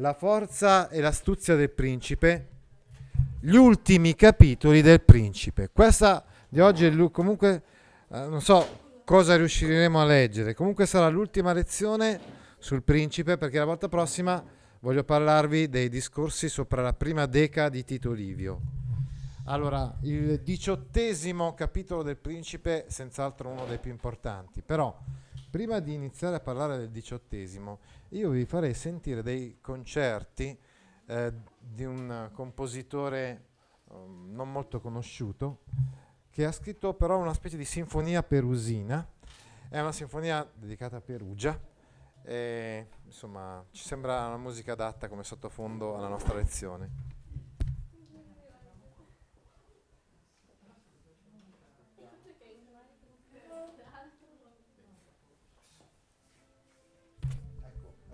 La forza e l'astuzia del principe, gli ultimi capitoli del principe. Questa di oggi è comunque, eh, non so cosa riusciremo a leggere, comunque sarà l'ultima lezione sul principe perché la volta prossima voglio parlarvi dei discorsi sopra la prima deca di Tito Livio. Allora, il diciottesimo capitolo del principe, senz'altro uno dei più importanti, però prima di iniziare a parlare del diciottesimo, io vi farei sentire dei concerti eh, di un compositore um, non molto conosciuto, che ha scritto però una specie di sinfonia perusina, è una sinfonia dedicata a Perugia, e, insomma ci sembra una musica adatta come sottofondo alla nostra lezione.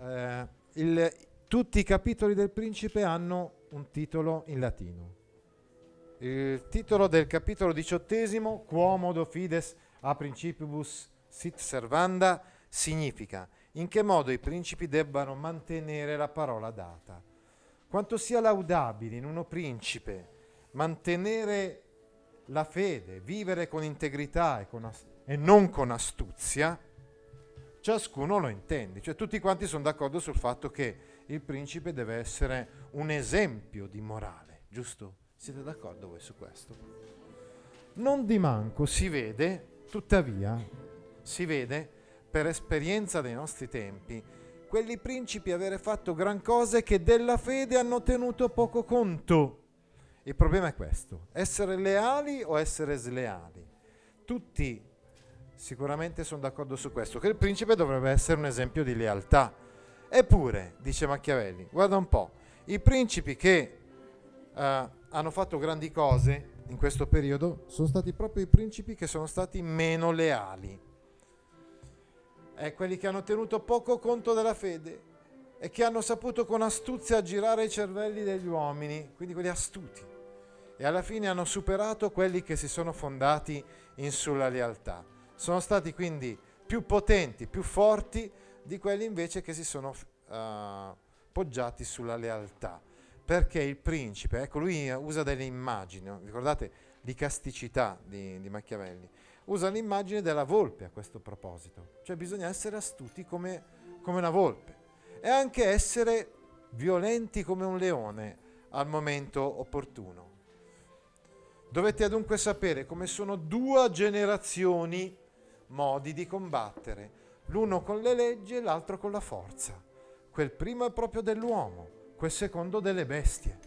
eh, il, tutti i capitoli del principe hanno un titolo in latino. Il titolo del capitolo diciottesimo, Quomodo fides a principibus sit servanda, significa in che modo i principi debbano mantenere la parola data. Quanto sia laudabile in uno principe mantenere la fede, vivere con integrità e, con as- e non con astuzia, ciascuno lo intende, cioè tutti quanti sono d'accordo sul fatto che il principe deve essere un esempio di morale, giusto? Siete d'accordo voi su questo? Non di manco si vede, tuttavia, si vede per esperienza dei nostri tempi, quelli principi avere fatto gran cose che della fede hanno tenuto poco conto. Il problema è questo, essere leali o essere sleali. Tutti Sicuramente sono d'accordo su questo, che il principe dovrebbe essere un esempio di lealtà. Eppure, dice Machiavelli, guarda un po', i principi che eh, hanno fatto grandi cose in questo periodo sono stati proprio i principi che sono stati meno leali. È quelli che hanno tenuto poco conto della fede e che hanno saputo con astuzia girare i cervelli degli uomini, quindi quelli astuti. E alla fine hanno superato quelli che si sono fondati in sulla lealtà. Sono stati quindi più potenti, più forti di quelli invece che si sono uh, poggiati sulla lealtà. Perché il principe, ecco, lui usa delle immagini, no? ricordate l'icasticità di, di Machiavelli, usa l'immagine della volpe a questo proposito, cioè bisogna essere astuti come, come una volpe e anche essere violenti come un leone al momento opportuno. Dovete dunque sapere come sono due generazioni modi di combattere, l'uno con le leggi e l'altro con la forza. Quel primo è proprio dell'uomo, quel secondo delle bestie.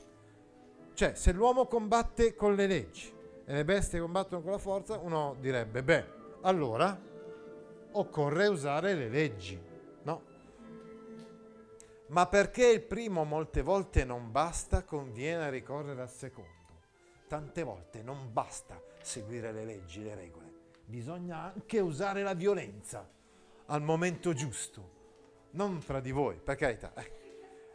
Cioè, se l'uomo combatte con le leggi e le bestie combattono con la forza, uno direbbe, beh, allora occorre usare le leggi, no? Ma perché il primo molte volte non basta, conviene ricorrere al secondo. Tante volte non basta seguire le leggi, le regole bisogna anche usare la violenza al momento giusto, non fra di voi, per carità.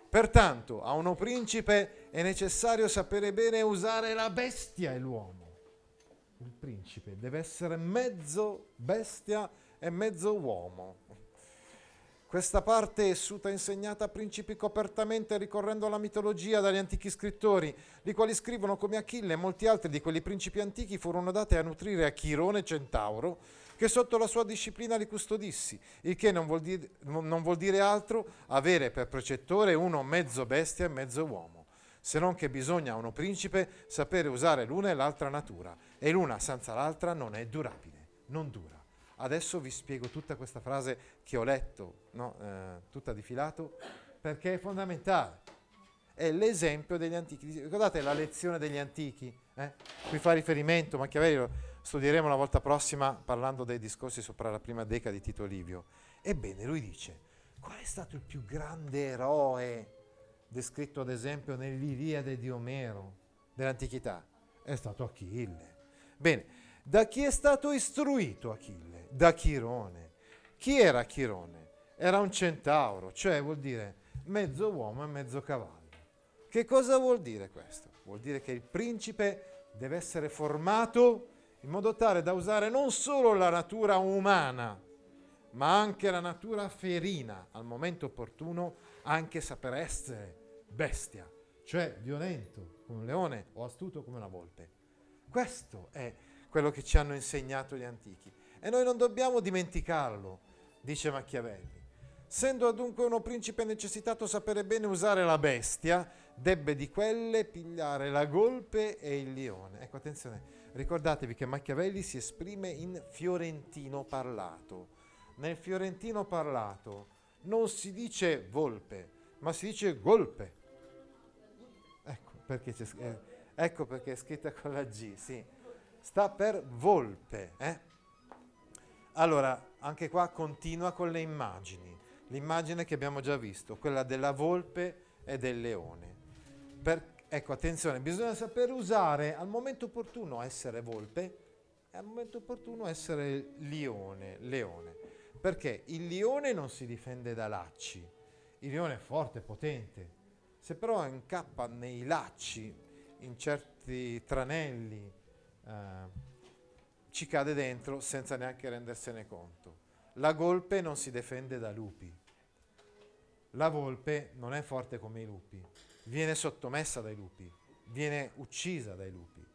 Pertanto, a uno principe è necessario sapere bene usare la bestia e l'uomo. Il principe deve essere mezzo bestia e mezzo uomo. Questa parte è suta insegnata a principi copertamente ricorrendo alla mitologia dagli antichi scrittori, i quali scrivono come Achille e molti altri di quelli principi antichi furono date a nutrire a Chirone Centauro, che sotto la sua disciplina li custodissi, il che non vuol, dire, non vuol dire altro avere per precettore uno mezzo bestia e mezzo uomo, se non che bisogna a uno principe sapere usare l'una e l'altra natura, e l'una senza l'altra non è durabile, non dura. Adesso vi spiego tutta questa frase che ho letto, no? eh, tutta di filato, perché è fondamentale. È l'esempio degli antichi. Ricordate la lezione degli antichi? Eh? Qui fa riferimento, Machiavelli lo studieremo la volta prossima parlando dei discorsi sopra la prima decada di Tito Livio. Ebbene, lui dice, qual è stato il più grande eroe descritto ad esempio nell'Iliade di Omero dell'antichità? È stato Achille. Bene, da chi è stato istruito Achille? da Chirone. Chi era Chirone? Era un centauro, cioè vuol dire mezzo uomo e mezzo cavallo. Che cosa vuol dire questo? Vuol dire che il principe deve essere formato in modo tale da usare non solo la natura umana, ma anche la natura ferina, al momento opportuno anche saper essere bestia, cioè violento come un leone o astuto come una volpe. Questo è quello che ci hanno insegnato gli antichi e noi non dobbiamo dimenticarlo, dice Machiavelli. Sendo adunque uno principe necessitato sapere bene usare la bestia, debbe di quelle pigliare la golpe e il lione. Ecco, attenzione, ricordatevi che Machiavelli si esprime in fiorentino parlato. Nel fiorentino parlato non si dice volpe, ma si dice golpe. Ecco perché, eh, ecco perché è scritta con la G, sì. Sta per volpe, eh? Allora, anche qua continua con le immagini. L'immagine che abbiamo già visto, quella della volpe e del leone. Per, ecco, attenzione, bisogna saper usare al momento opportuno essere volpe e al momento opportuno essere lione, leone. Perché il leone non si difende da lacci. Il leone è forte, potente. Se però incappa nei lacci, in certi tranelli, eh, ci cade dentro senza neanche rendersene conto. La golpe non si difende da lupi. La volpe non è forte come i lupi, viene sottomessa dai lupi, viene uccisa dai lupi.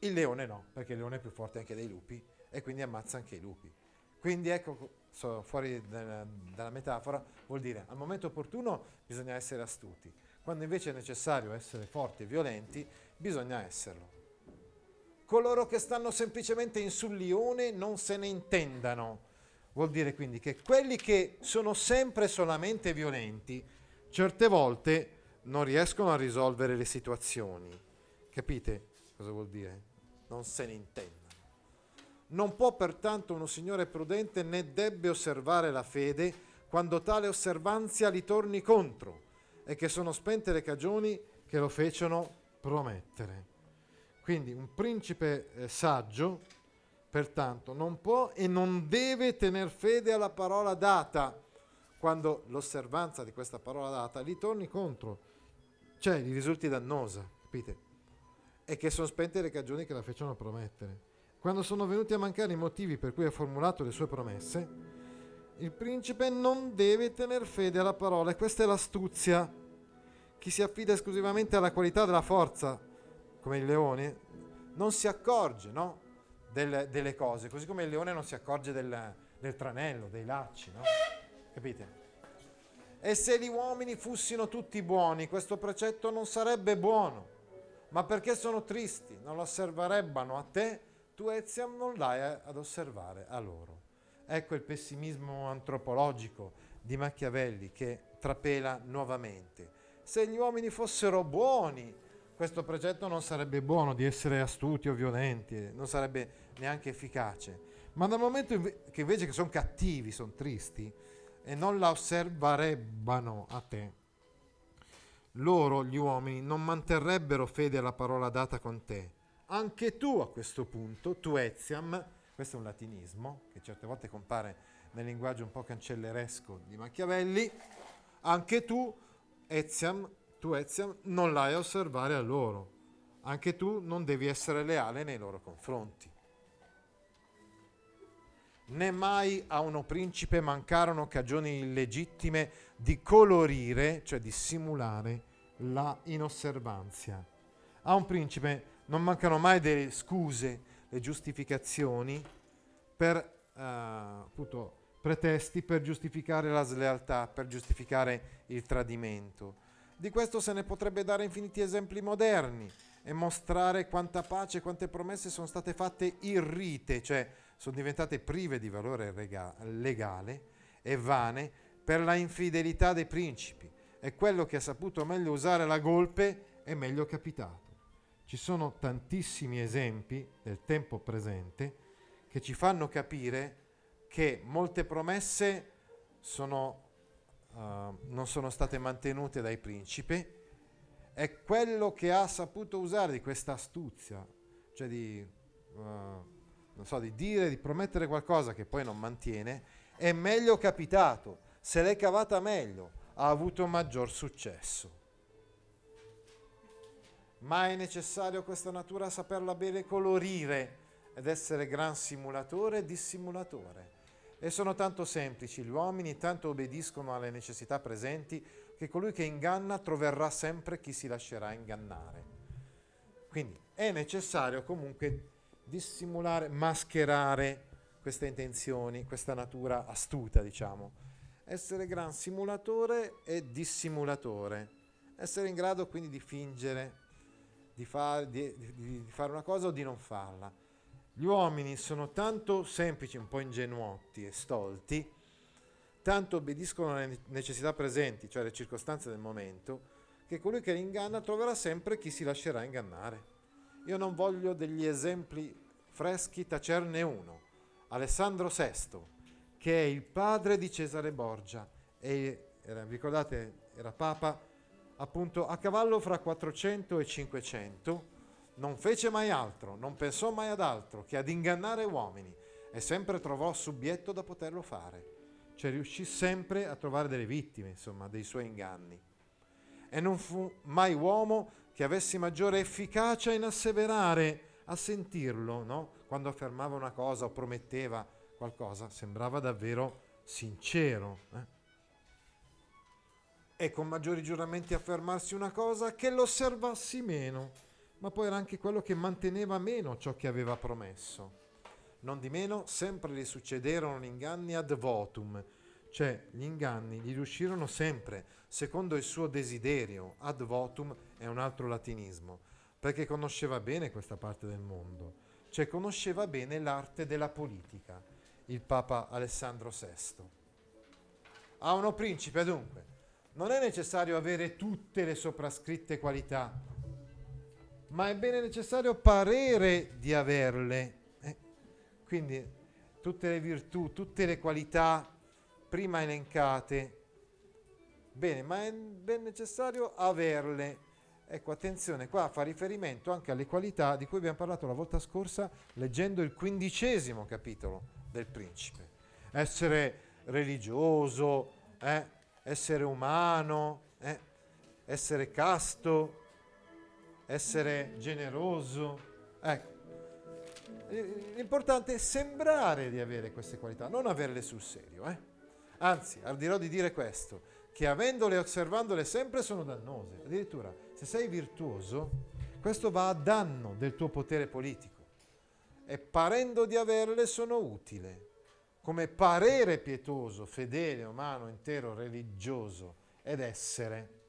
Il leone no, perché il leone è più forte anche dei lupi e quindi ammazza anche i lupi. Quindi ecco, so, fuori dalla, metafora, vuol dire al momento opportuno bisogna essere astuti, quando invece è necessario essere forti e violenti bisogna esserlo coloro che stanno semplicemente in sullione non se ne intendano. Vuol dire quindi che quelli che sono sempre solamente violenti, certe volte non riescono a risolvere le situazioni. Capite cosa vuol dire? Non se ne intendono. Non può pertanto uno signore prudente né debbe osservare la fede quando tale osservanzia li torni contro e che sono spente le cagioni che lo fecero promettere. Quindi un principe eh, saggio, pertanto, non può e non deve tener fede alla parola data, quando l'osservanza di questa parola data gli torni contro, cioè gli risulti dannosa, capite? E che sono spente le cagioni che la fecero promettere. Quando sono venuti a mancare i motivi per cui ha formulato le sue promesse, il principe non deve tener fede alla parola e questa è l'astuzia. Chi si affida esclusivamente alla qualità della forza come il leone, non si accorge no? Del, delle cose, così come il leone non si accorge del, del tranello, dei lacci, no? capite? E se gli uomini fossero tutti buoni, questo precetto non sarebbe buono, ma perché sono tristi, non lo osservarebbero a te, tu Eziam non dai ad osservare a loro. Ecco il pessimismo antropologico di Machiavelli che trapela nuovamente. Se gli uomini fossero buoni, questo progetto non sarebbe buono di essere astuti o violenti, non sarebbe neanche efficace. Ma dal momento che invece che sono cattivi, sono tristi e non la osservarebbero a te, loro, gli uomini, non manterrebbero fede alla parola data con te. Anche tu a questo punto, tu etiam, questo è un latinismo che certe volte compare nel linguaggio un po' cancelleresco di Machiavelli, anche tu, etiam, tu Ezion non l'hai a osservare a loro, anche tu non devi essere leale nei loro confronti. Né mai a uno principe mancarono cagioni illegittime di colorire, cioè di simulare, la inosservanza. A un principe non mancano mai delle scuse, le giustificazioni per eh, appunto pretesti per giustificare la slealtà, per giustificare il tradimento. Di questo se ne potrebbe dare infiniti esempi moderni e mostrare quanta pace quante promesse sono state fatte irrite, cioè sono diventate prive di valore rega- legale e vane per la infidelità dei principi. E quello che ha saputo meglio usare la golpe è meglio capitato. Ci sono tantissimi esempi del tempo presente che ci fanno capire che molte promesse sono Ehm, non sono state mantenute dai principi, è quello che ha saputo usare di questa astuzia, cioè di, uh, so, di dire, di promettere qualcosa che poi non mantiene, è meglio capitato, se l'è cavata meglio, ha avuto maggior successo. Ma è necessario questa natura saperla bene colorire ed essere gran simulatore e dissimulatore e sono tanto semplici gli uomini, tanto obbediscono alle necessità presenti, che colui che inganna troverà sempre chi si lascerà ingannare. Quindi è necessario comunque dissimulare, mascherare queste intenzioni, questa natura astuta, diciamo. Essere gran simulatore e dissimulatore. Essere in grado quindi di fingere, di, far, di, di, di fare una cosa o di non farla. Gli uomini sono tanto semplici, un po' ingenuotti e stolti, tanto obbediscono alle necessità presenti, cioè alle circostanze del momento, che colui che li inganna troverà sempre chi si lascerà ingannare. Io non voglio degli esempi freschi, tacerne uno. Alessandro VI, che è il padre di Cesare Borgia, e era, eh, ricordate, era papa appunto a cavallo fra 400 e 500, non fece mai altro, non pensò mai ad altro che ad ingannare uomini e sempre trovò subietto da poterlo fare. Cioè riuscì sempre a trovare delle vittime, insomma, dei suoi inganni. E non fu mai uomo che avesse maggiore efficacia in asseverare, a sentirlo, no? Quando affermava una cosa o prometteva qualcosa, sembrava davvero sincero. Eh? E con maggiori giuramenti affermarsi una cosa che lo osservassi meno ma poi era anche quello che manteneva meno ciò che aveva promesso. Non di meno, sempre gli succederono gli inganni ad votum, cioè gli inganni gli riuscirono sempre, secondo il suo desiderio. Ad votum è un altro latinismo, perché conosceva bene questa parte del mondo, cioè conosceva bene l'arte della politica, il Papa Alessandro VI. A uno principe, dunque, non è necessario avere tutte le soprascritte qualità ma è bene necessario parere di averle. Eh, quindi tutte le virtù, tutte le qualità prima elencate, bene, ma è ben necessario averle. Ecco, attenzione, qua fa riferimento anche alle qualità di cui abbiamo parlato la volta scorsa leggendo il quindicesimo capitolo del principe. Essere religioso, eh? essere umano, eh? essere casto, essere generoso. Ecco. L'importante è sembrare di avere queste qualità, non averle sul serio. Eh? Anzi, ardirò di dire questo, che avendole e osservandole sempre sono dannose. Addirittura, se sei virtuoso, questo va a danno del tuo potere politico. E parendo di averle sono utile, come parere pietoso, fedele, umano, intero, religioso ed essere.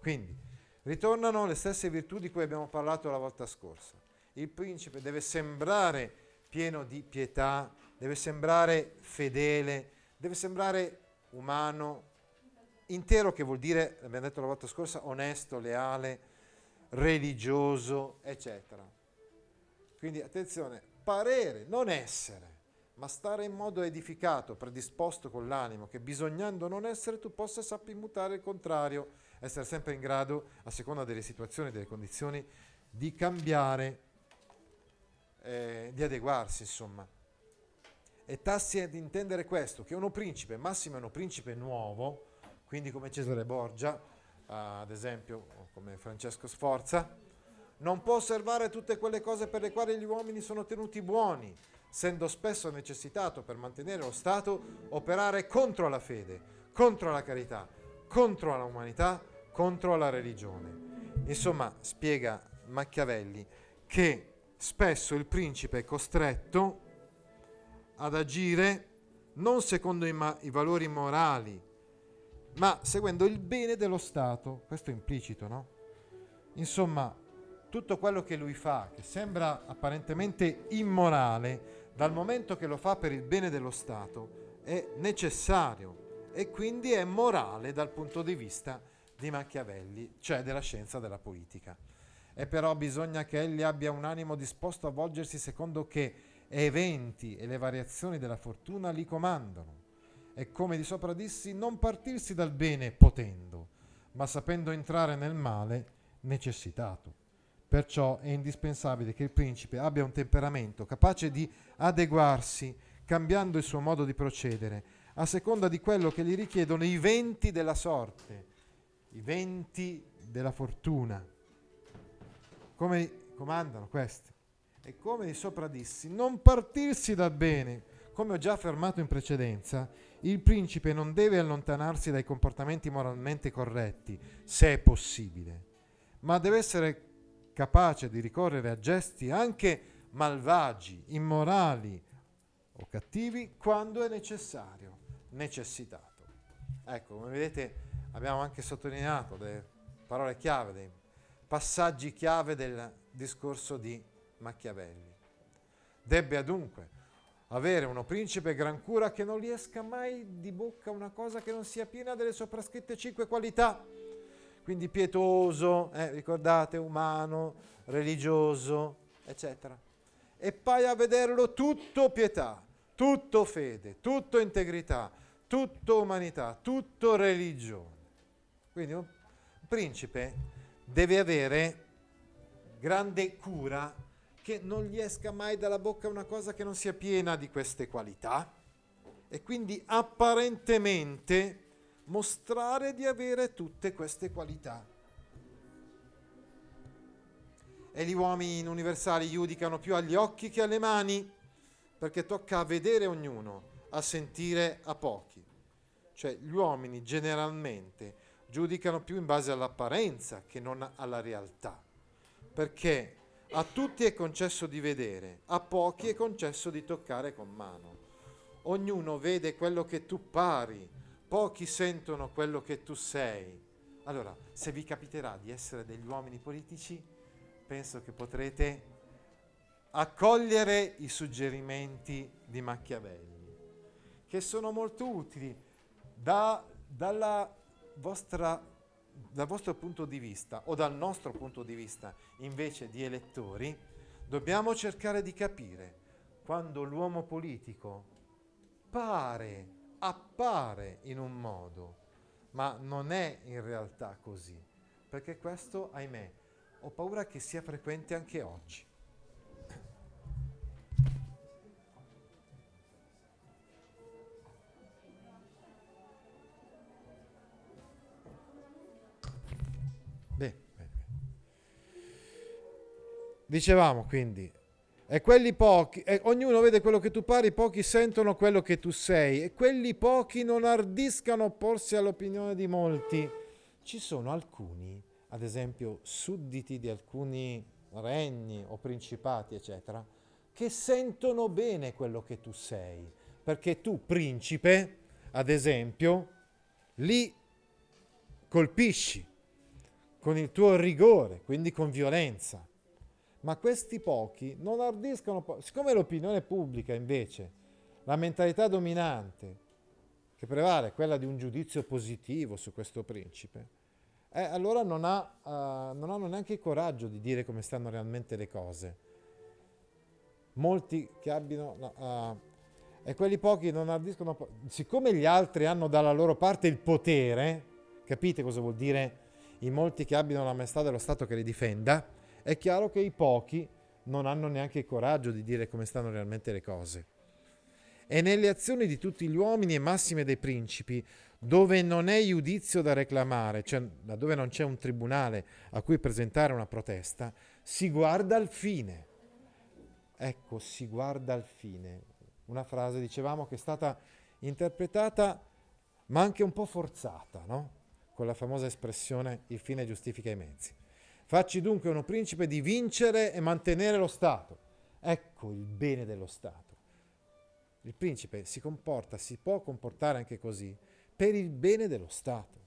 Quindi, ritornano le stesse virtù di cui abbiamo parlato la volta scorsa. Il principe deve sembrare pieno di pietà, deve sembrare fedele, deve sembrare umano, intero che vuol dire, abbiamo detto la volta scorsa, onesto, leale, religioso, eccetera. Quindi attenzione, parere, non essere, ma stare in modo edificato, predisposto con l'animo, che bisognando non essere tu possa sappi mutare il contrario essere sempre in grado, a seconda delle situazioni, delle condizioni, di cambiare, eh, di adeguarsi, insomma. E tassi ad intendere questo, che uno principe, Massimo è uno principe nuovo, quindi come Cesare Borgia, ah, ad esempio, o come Francesco Sforza, non può osservare tutte quelle cose per le quali gli uomini sono tenuti buoni, essendo spesso necessitato per mantenere lo Stato operare contro la fede, contro la carità, contro la umanità contro la religione. Insomma, spiega Machiavelli che spesso il principe è costretto ad agire non secondo i, ma- i valori morali, ma seguendo il bene dello Stato. Questo è implicito, no? Insomma, tutto quello che lui fa, che sembra apparentemente immorale, dal momento che lo fa per il bene dello Stato, è necessario e quindi è morale dal punto di vista di Machiavelli, cioè della scienza della politica. E però bisogna che egli abbia un animo disposto a volgersi secondo che eventi e le variazioni della fortuna li comandano. E come di sopra dissi, non partirsi dal bene potendo, ma sapendo entrare nel male necessitato. Perciò è indispensabile che il principe abbia un temperamento capace di adeguarsi, cambiando il suo modo di procedere, a seconda di quello che gli richiedono i venti della sorte i venti della fortuna. Come comandano questi? E come di sopra dissi, non partirsi da bene. Come ho già affermato in precedenza, il principe non deve allontanarsi dai comportamenti moralmente corretti, se è possibile, ma deve essere capace di ricorrere a gesti anche malvagi, immorali o cattivi quando è necessario, necessitato. Ecco, come vedete abbiamo anche sottolineato le parole chiave, dei passaggi chiave del discorso di Machiavelli. Debbe adunque avere uno principe gran cura che non gli esca mai di bocca una cosa che non sia piena delle soprascritte cinque qualità. Quindi pietoso, eh, ricordate, umano, religioso, eccetera. E poi a vederlo tutto pietà, tutto fede, tutto integrità, tutto umanità, tutto religione. Quindi un principe deve avere grande cura che non gli esca mai dalla bocca una cosa che non sia piena di queste qualità e quindi apparentemente mostrare di avere tutte queste qualità. E gli uomini in universali giudicano più agli occhi che alle mani, perché tocca a vedere ognuno, a sentire a pochi. Cioè gli uomini generalmente giudicano più in base all'apparenza che non alla realtà, perché a tutti è concesso di vedere, a pochi è concesso di toccare con mano. Ognuno vede quello che tu pari, pochi sentono quello che tu sei. Allora, se vi capiterà di essere degli uomini politici, penso che potrete accogliere i suggerimenti di Machiavelli, che sono molto utili da, dalla vostra, dal vostro punto di vista o dal nostro punto di vista invece di elettori, dobbiamo cercare di capire quando l'uomo politico pare, appare in un modo, ma non è in realtà così, perché questo, ahimè, ho paura che sia frequente anche oggi. Dicevamo quindi, e quelli pochi, e ognuno vede quello che tu pari, pochi sentono quello che tu sei, e quelli pochi non ardiscano opporsi all'opinione di molti. Ci sono alcuni, ad esempio sudditi di alcuni regni o principati, eccetera, che sentono bene quello che tu sei, perché tu, principe, ad esempio, li colpisci con il tuo rigore, quindi con violenza ma questi pochi non ardiscono, siccome l'opinione pubblica invece, la mentalità dominante che prevale è quella di un giudizio positivo su questo principe, eh, allora non, ha, eh, non hanno neanche il coraggio di dire come stanno realmente le cose. Molti che abbiano... No, eh, e quelli pochi non ardiscono... siccome gli altri hanno dalla loro parte il potere, capite cosa vuol dire i molti che abbiano la maestà dello Stato che li difenda? È chiaro che i pochi non hanno neanche il coraggio di dire come stanno realmente le cose. E nelle azioni di tutti gli uomini e massime dei principi, dove non è giudizio da reclamare, cioè laddove non c'è un tribunale a cui presentare una protesta, si guarda al fine. Ecco, si guarda al fine. Una frase, dicevamo, che è stata interpretata ma anche un po' forzata, no? Con la famosa espressione il fine giustifica i mezzi. Facci dunque uno principe di vincere e mantenere lo Stato. Ecco il bene dello Stato. Il principe si comporta, si può comportare anche così, per il bene dello Stato.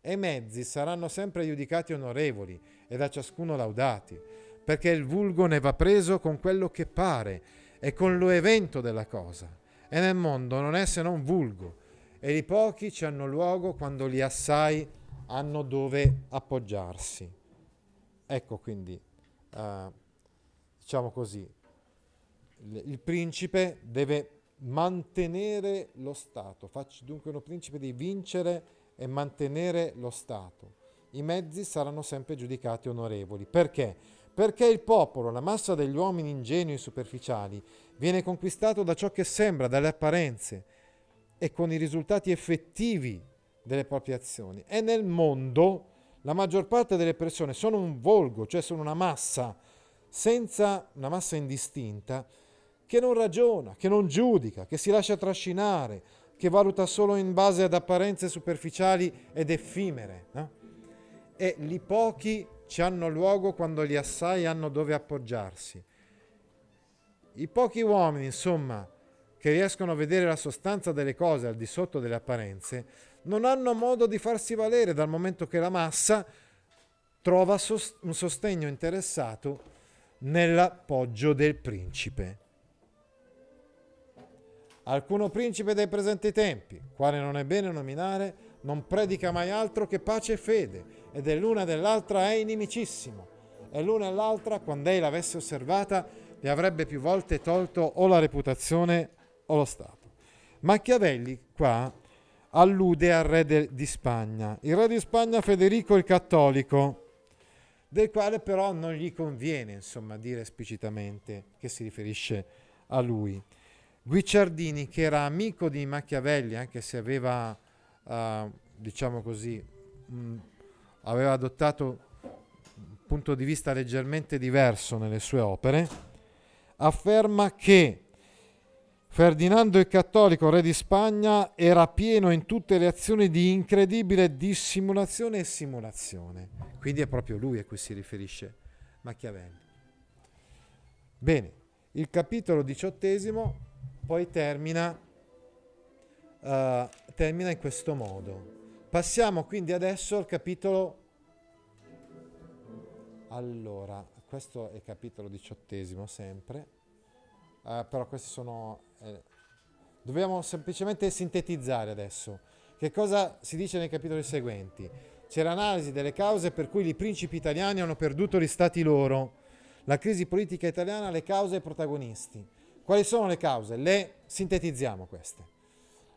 E i mezzi saranno sempre giudicati onorevoli e da ciascuno laudati, perché il vulgo ne va preso con quello che pare e con lo evento della cosa. E nel mondo non è se non vulgo, e i pochi ci hanno luogo quando gli assai hanno dove appoggiarsi. Ecco quindi, eh, diciamo così, il principe deve mantenere lo Stato, facci dunque uno principe di vincere e mantenere lo Stato. I mezzi saranno sempre giudicati onorevoli. Perché? Perché il popolo, la massa degli uomini ingenui e superficiali, viene conquistato da ciò che sembra, dalle apparenze e con i risultati effettivi delle proprie azioni. È nel mondo la maggior parte delle persone sono un volgo, cioè sono una massa, senza una massa indistinta, che non ragiona, che non giudica, che si lascia trascinare, che valuta solo in base ad apparenze superficiali ed effimere. No? E gli pochi ci hanno luogo quando gli assai hanno dove appoggiarsi. I pochi uomini, insomma, che riescono a vedere la sostanza delle cose al di sotto delle apparenze, non hanno modo di farsi valere dal momento che la massa trova un sostegno interessato nell'appoggio del principe. Alcuno principe dei presenti tempi, quale non è bene nominare, non predica mai altro che pace e fede, e dell'una e dell'altra è inimicissimo. E l'una e l'altra, quando ei l'avesse osservata, le avrebbe più volte tolto o la reputazione o lo Stato. Machiavelli qua allude al re de, di Spagna. Il re di Spagna Federico il Cattolico, del quale però non gli conviene insomma, dire esplicitamente che si riferisce a lui. Guicciardini, che era amico di Machiavelli, anche se aveva, eh, diciamo così, mh, mm, aveva adottato un punto di vista leggermente diverso nelle sue opere, afferma che Ferdinando il Cattolico, re di Spagna, era pieno in tutte le azioni di incredibile dissimulazione e simulazione. Quindi è proprio lui a cui si riferisce Machiavelli. Bene, il capitolo diciottesimo poi termina, uh, termina in questo modo. Passiamo quindi adesso al capitolo... Allora, questo è il capitolo diciottesimo sempre eh, però questi sono... Eh, dobbiamo semplicemente sintetizzare adesso. Che cosa si dice nei capitoli seguenti? C'è l'analisi delle cause per cui i principi italiani hanno perduto gli stati loro, la crisi politica italiana, le cause e i protagonisti. Quali sono le cause? Le sintetizziamo queste.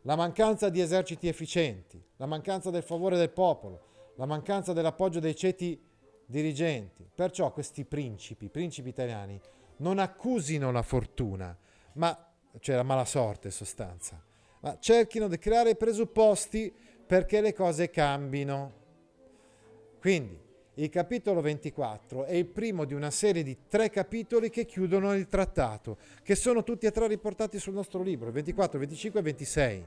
La mancanza di eserciti efficienti, la mancanza del favore del popolo, la mancanza dell'appoggio dei ceti dirigenti. Perciò questi principi, principi italiani, non accusino la fortuna, ma, cioè la mala sorte in sostanza, ma cerchino di creare presupposti perché le cose cambino. Quindi il capitolo 24 è il primo di una serie di tre capitoli che chiudono il trattato, che sono tutti e tre riportati sul nostro libro, 24, 25 e 26.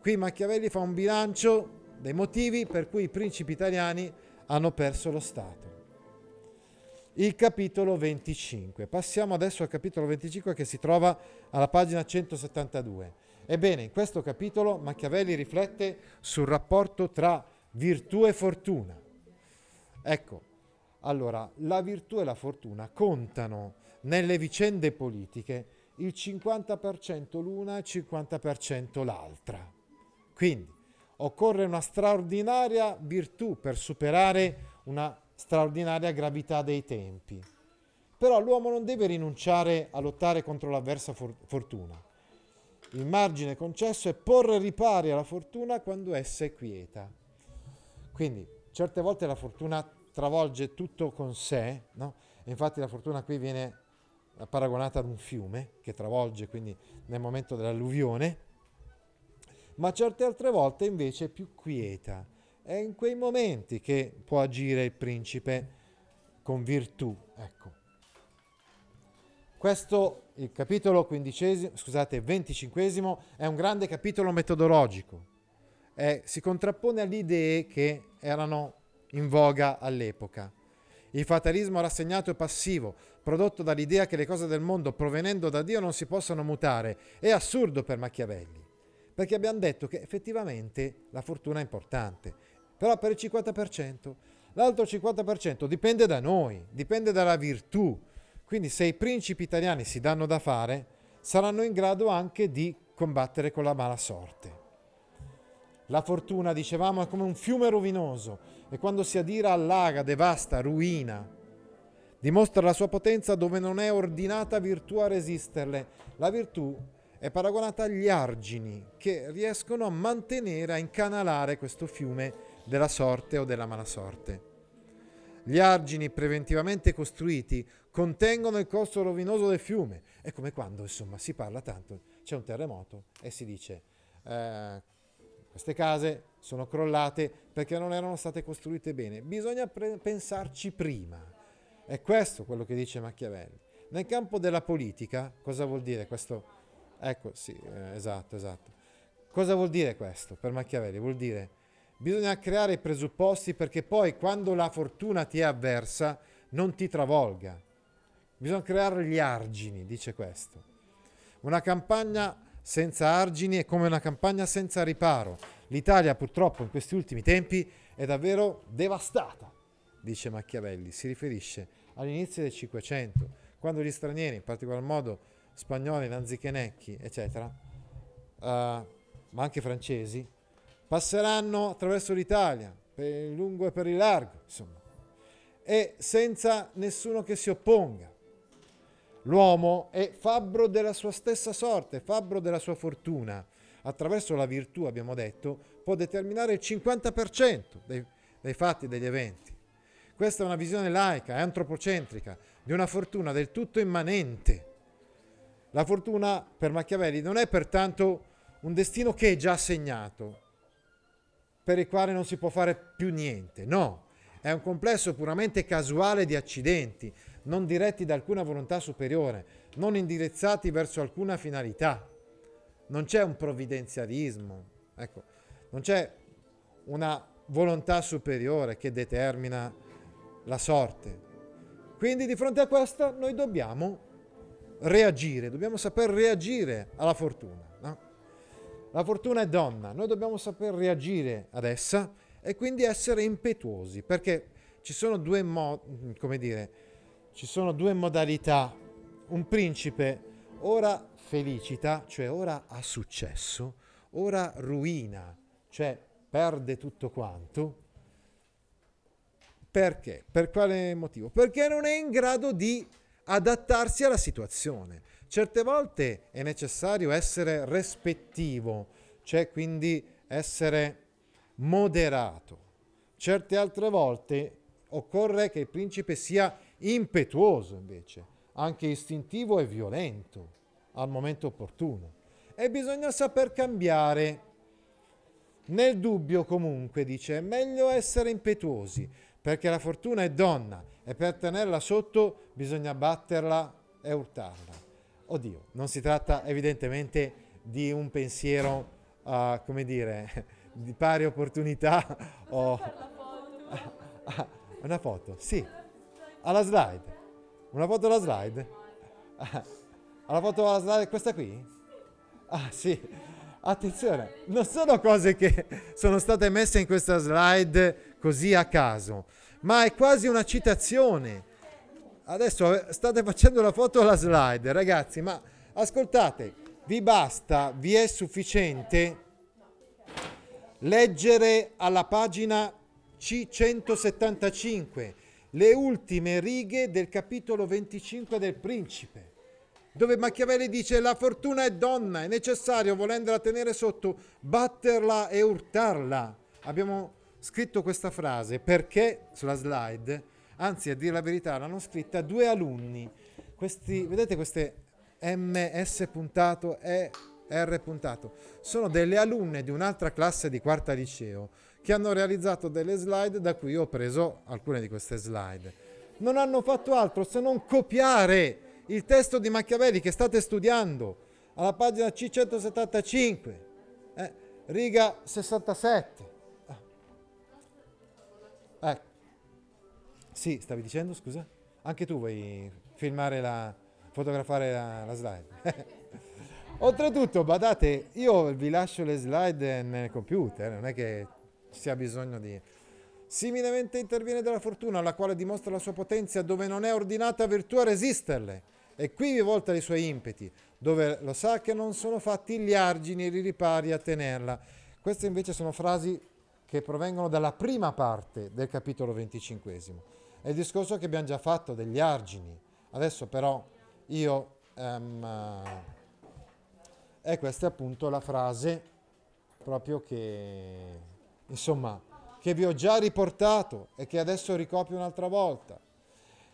Qui Machiavelli fa un bilancio dei motivi per cui i principi italiani hanno perso lo Stato il capitolo 25. Passiamo adesso al capitolo 25 che si trova alla pagina 172. Ebbene, in questo capitolo Machiavelli riflette sul rapporto tra virtù e fortuna. Ecco, allora, la virtù e la fortuna contano nelle vicende politiche il 50% l'una e il 50% l'altra. Quindi occorre una straordinaria virtù per superare una straordinaria gravità dei tempi. Però l'uomo non deve rinunciare a lottare contro l'avversa fortuna. Il margine concesso è porre ripari alla fortuna quando essa è quieta. Quindi, certe volte la fortuna travolge tutto con sé, no? infatti la fortuna qui viene paragonata ad un fiume che travolge quindi nel momento dell'alluvione, ma certe altre volte invece è più quieta è in quei momenti che può agire il principe con virtù. Ecco. Questo, il capitolo scusate, venticinquesimo, è un grande capitolo metodologico. Eh, si contrappone alle idee che erano in voga all'epoca. Il fatalismo rassegnato e passivo, prodotto dall'idea che le cose del mondo provenendo da Dio non si possano mutare, è assurdo per Machiavelli, perché abbiamo detto che effettivamente la fortuna è importante però per il 50%. L'altro 50% dipende da noi, dipende dalla virtù. Quindi se i principi italiani si danno da fare, saranno in grado anche di combattere con la mala sorte. La fortuna, dicevamo, è come un fiume rovinoso e quando si adira allaga, devasta, ruina. Dimostra la sua potenza dove non è ordinata virtù a resisterle. La virtù è paragonata agli argini che riescono a mantenere, a incanalare questo fiume della sorte o della mala sorte. Gli argini preventivamente costruiti contengono il costo rovinoso del fiume. È come quando, insomma, si parla tanto, c'è un terremoto e si dice eh, queste case sono crollate perché non erano state costruite bene. Bisogna pre- pensarci prima. È questo quello che dice Machiavelli. Nel campo della politica, cosa vuol dire questo? Ecco, sì, eh, esatto, esatto. Cosa vuol dire questo per Machiavelli? Vuol dire Bisogna creare i presupposti perché poi quando la fortuna ti è avversa non ti travolga. Bisogna creare gli argini, dice questo. Una campagna senza argini è come una campagna senza riparo. L'Italia purtroppo in questi ultimi tempi è davvero devastata, dice Machiavelli. Si riferisce all'inizio del Cinquecento, quando gli stranieri, in particolar modo spagnoli, nanzichenecchi, eccetera, uh, ma anche francesi, passeranno attraverso l'Italia, per il lungo e per il largo, insomma, e senza nessuno che si opponga. L'uomo è fabbro della sua stessa sorte, fabbro della sua fortuna. Attraverso la virtù, abbiamo detto, può determinare il 50% dei, dei fatti e degli eventi. Questa è una visione laica e antropocentrica di una fortuna del tutto immanente. La fortuna per Machiavelli non è pertanto un destino che è già segnato, per il quale non si può fare più niente. No, è un complesso puramente casuale di accidenti, non diretti da alcuna volontà superiore, non indirizzati verso alcuna finalità. Non c'è un provvidenzialismo, ecco, non c'è una volontà superiore che determina la sorte. Quindi di fronte a questo noi dobbiamo reagire, dobbiamo saper reagire alla fortuna. La fortuna è donna, noi dobbiamo saper reagire ad essa e quindi essere impetuosi, perché ci sono due, mo- dire, ci sono due modalità. Un principe ora felicita, cioè ora ha successo, ora ruina, cioè perde tutto quanto. Perché? Per quale motivo? Perché non è in grado di adattarsi alla situazione. Certe volte è necessario essere rispettivo, cioè quindi essere moderato. Certe altre volte occorre che il principe sia impetuoso invece, anche istintivo e violento al momento opportuno. E bisogna saper cambiare. Nel dubbio comunque, dice, è meglio essere impetuosi, perché la fortuna è donna e per tenerla sotto bisogna batterla e urtarla. Oddio, non si tratta evidentemente di un pensiero, uh, come dire, di pari opportunità o... Una foto, sì, alla slide. Una foto alla slide? Alla foto alla slide, questa qui? Ah sì, attenzione, non sono cose che sono state messe in questa slide così a caso, ma è quasi una citazione adesso eh, state facendo la foto alla slide, ragazzi, ma ascoltate, vi basta, vi è sufficiente leggere alla pagina C175 le ultime righe del capitolo 25 del Principe, dove Machiavelli dice la fortuna è donna, è necessario, volendola tenere sotto, batterla e urtarla. Abbiamo scritto questa frase perché sulla slide anzi a dire la verità l'hanno scritta due alunni. Questi, vedete queste MS puntato e R puntato, sono delle alunne di un'altra classe di quarta liceo che hanno realizzato delle slide da cui ho preso alcune di queste slide. Non hanno fatto altro se non copiare il testo di Machiavelli che state studiando alla pagina C175, eh, riga 67. Ah. Ecco. Sì, stavi dicendo, scusa? Anche tu vuoi filmare la, fotografare la, la slide. Oltretutto, badate, io vi lascio le slide nel computer, non è che ci sia bisogno di... Similmente interviene della fortuna, la quale dimostra la sua potenza dove non è ordinata virtù a resisterle. E qui vi volta i suoi impeti, dove lo sa che non sono fatti gli argini e i ripari a tenerla. Queste invece sono frasi che provengono dalla prima parte del capitolo venticinquesimo. È il discorso che abbiamo già fatto degli argini. Adesso però io... Um, ehm, e eh, questa è appunto la frase proprio che, insomma, che vi ho già riportato e che adesso ricopio un'altra volta.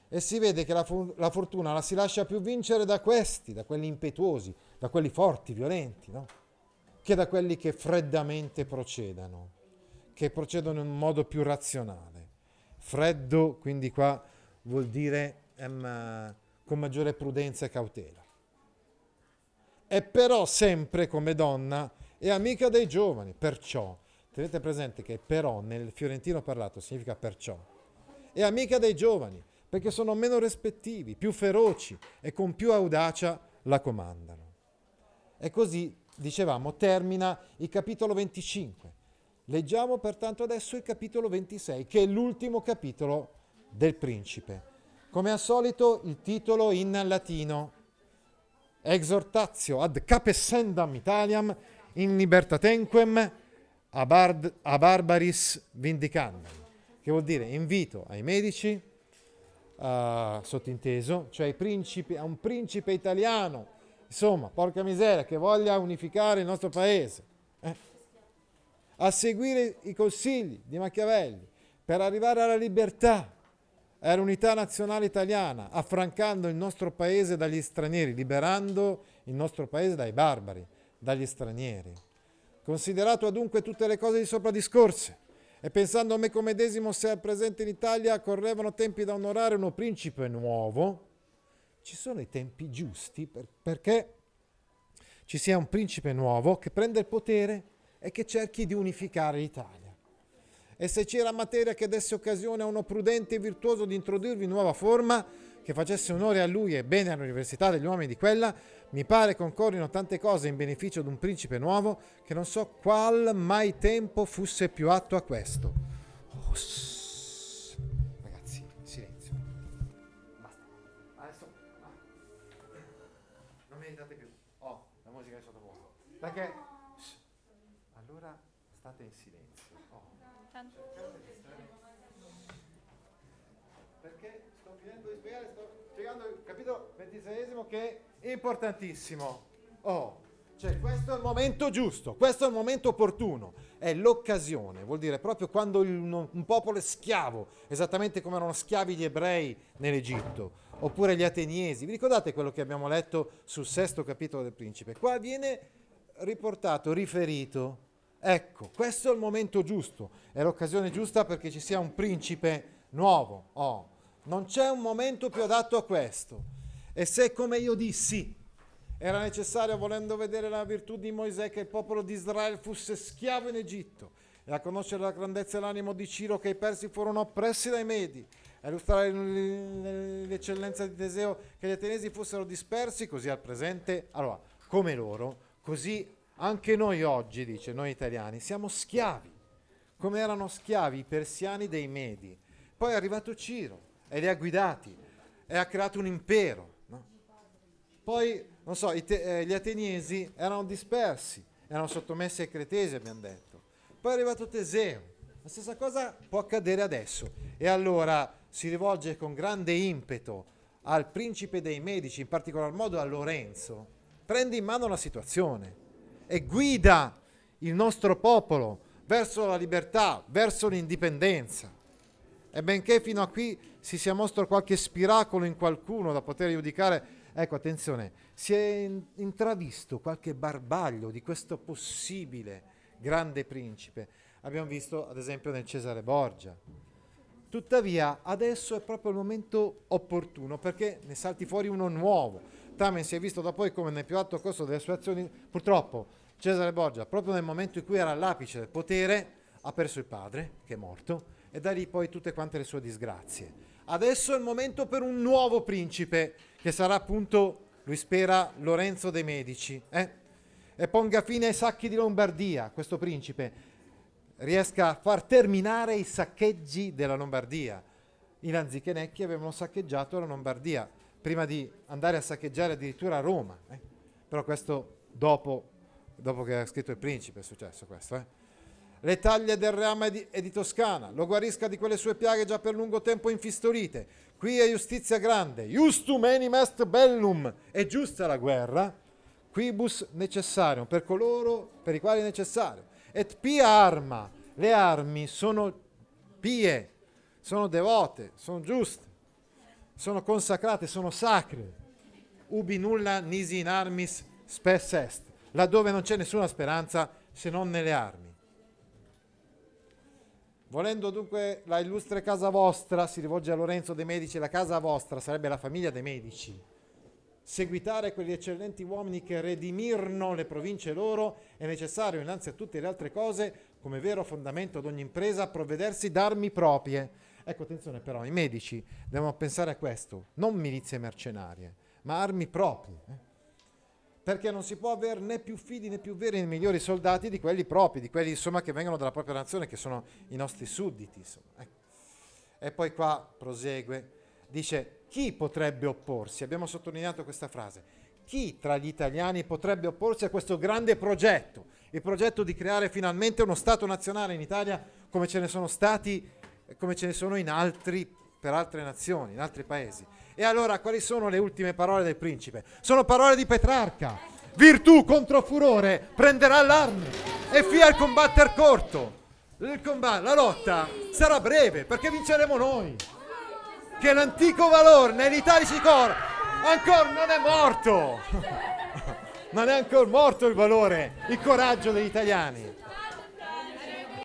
E si vede che la, fu- la, fortuna la si lascia più vincere da questi, da quelli impetuosi, da quelli forti, violenti, no? che da quelli che freddamente procedano, che procedono in un modo più razionale freddo, quindi qua vuol dire um, con maggiore prudenza e cautela. È però sempre come donna e amica dei giovani, perciò tenete presente che però nel fiorentino parlato significa perciò, è amica dei giovani perché sono meno rispettivi, più feroci e con più audacia la comandano. E così, dicevamo, termina il capitolo 25 Leggiamo pertanto adesso il capitolo 26, che è l'ultimo capitolo del principe. Come al solito il titolo in latino, Exhortatio ad capessendam Italiam in libertatenquem a, bard- a barbaris vindicandam, che vuol dire invito ai medici, uh, sottinteso, cioè principi, a un principe italiano, insomma, porca miseria, che voglia unificare il nostro paese. Eh? a seguire i consigli di Machiavelli per arrivare alla libertà e all'unità nazionale italiana, affrancando il nostro paese dagli stranieri, liberando il nostro paese dai barbari, dagli stranieri. Considerato adunque tutte le cose di sopra discorse, e pensando a me come desimo se al presente in Italia correvano tempi da onorare uno principe nuovo, ci sono i tempi giusti per, perché ci sia un principe nuovo che prende il potere e che cerchi di unificare l'Italia. E se c'era materia che desse occasione a uno prudente e virtuoso di introdurvi in nuova forma, che facesse onore a lui e bene all'università degli uomini di quella, mi pare concorrino tante cose in beneficio di un principe nuovo che non so qual mai tempo fosse più atto a questo. Oh, Ragazzi, silenzio. Basta. Adesso... Non meditate più. Oh, la musica è sottovuoto. Perché... trentaseiesimo che è importantissimo. Oh, cioè questo è il momento giusto, questo è il momento opportuno, è l'occasione, vuol dire proprio quando un, un, popolo è schiavo, esattamente come erano schiavi gli ebrei nell'Egitto, oppure gli ateniesi. Vi ricordate quello che abbiamo letto sul sesto capitolo del Principe? Qua viene riportato, riferito. Ecco, questo è il momento giusto, è l'occasione giusta perché ci sia un principe nuovo. Oh, non c'è un momento più adatto a questo. E se come io dissi, era necessario, volendo vedere la virtù di Mosè, che il popolo di Israele fosse schiavo in Egitto, e a conoscere la grandezza e l'animo di Ciro, che i persi furono oppressi dai Medi, e illustrare l'eccellenza di Teseo, che gli Atenesi fossero dispersi, così al presente, allora, come loro, così anche noi oggi, dice, noi italiani, siamo schiavi, come erano schiavi i persiani dei Medi. Poi è arrivato Ciro e li ha guidati e ha creato un impero poi, non so, te- eh, gli ateniesi erano dispersi, erano sottomessi ai cretesi, abbiamo detto. Poi è arrivato Teseo. La stessa cosa può accadere adesso. E allora si rivolge con grande impeto al principe dei Medici, in particolar modo a Lorenzo, prende in mano la situazione e guida il nostro popolo verso la libertà, verso l'indipendenza. E benché fino a qui si sia mostro qualche spiracolo in qualcuno da poter giudicare Ecco, attenzione, si è intravisto qualche barbaglio di questo possibile grande principe. Abbiamo visto ad esempio nel Cesare Borgia. Tuttavia, adesso è proprio il momento opportuno perché ne salti fuori uno nuovo. Tamen si è visto da poi come nel più alto costo delle sue azioni, purtroppo Cesare Borgia, proprio nel momento in cui era all'apice del potere, ha perso il padre, che è morto, e da lì poi tutte quante le sue disgrazie. Adesso è il momento per un nuovo principe, che sarà appunto, lui spera, Lorenzo de' Medici. Eh? E ponga fine ai sacchi di Lombardia, questo principe riesca a far terminare i saccheggi della Lombardia. I Lanzichenecchi avevano saccheggiato la Lombardia prima di andare a saccheggiare addirittura Roma. Eh? Però questo dopo, dopo che era scritto il principe è successo questo. Eh? le taglie del reame di, e di Toscana, lo guarisca di quelle sue piaghe già per lungo tempo infistorite. Qui è giustizia grande, justum enim est bellum, è giusta la guerra, quibus necessarium, per coloro per i quali è necessario. Et pia arma, le armi sono pie, sono devote, sono giuste, sono consacrate, sono sacre. Ubi nulla nisi in armis spes est, laddove non c'è nessuna speranza se non nelle armi. Volendo dunque la illustre casa vostra, si rivolge a Lorenzo de' Medici, la casa vostra sarebbe la famiglia de' Medici, seguitare quegli eccellenti uomini che redimirono le province loro, è necessario innanzi a tutte le altre cose, come vero fondamento ad ogni impresa, provvedersi d'armi proprie. Ecco, attenzione però, i medici devono pensare a questo, non milizie mercenarie, ma armi proprie. Eh? perché non si può avere né più fidi né più veri né migliori soldati di quelli propri, di quelli insomma, che vengono dalla propria nazione, che sono i nostri sudditi. Ecco. E poi qua prosegue, dice chi potrebbe opporsi? Abbiamo sottolineato questa frase. Chi tra gli italiani potrebbe opporsi a questo grande progetto? Il progetto di creare finalmente uno Stato nazionale in Italia come ce ne sono stati, come ce ne sono in altri, per altre nazioni, in altri paesi. E allora quali sono le ultime parole del principe? Sono parole di Petrarca. Virtù contro furore prenderà l'arme e fia il combatter corto. Il combat- la lotta sarà breve perché vinceremo noi. Che l'antico valore nell'Italia cor ancora non è morto. non è ancora morto il valore, il coraggio degli italiani.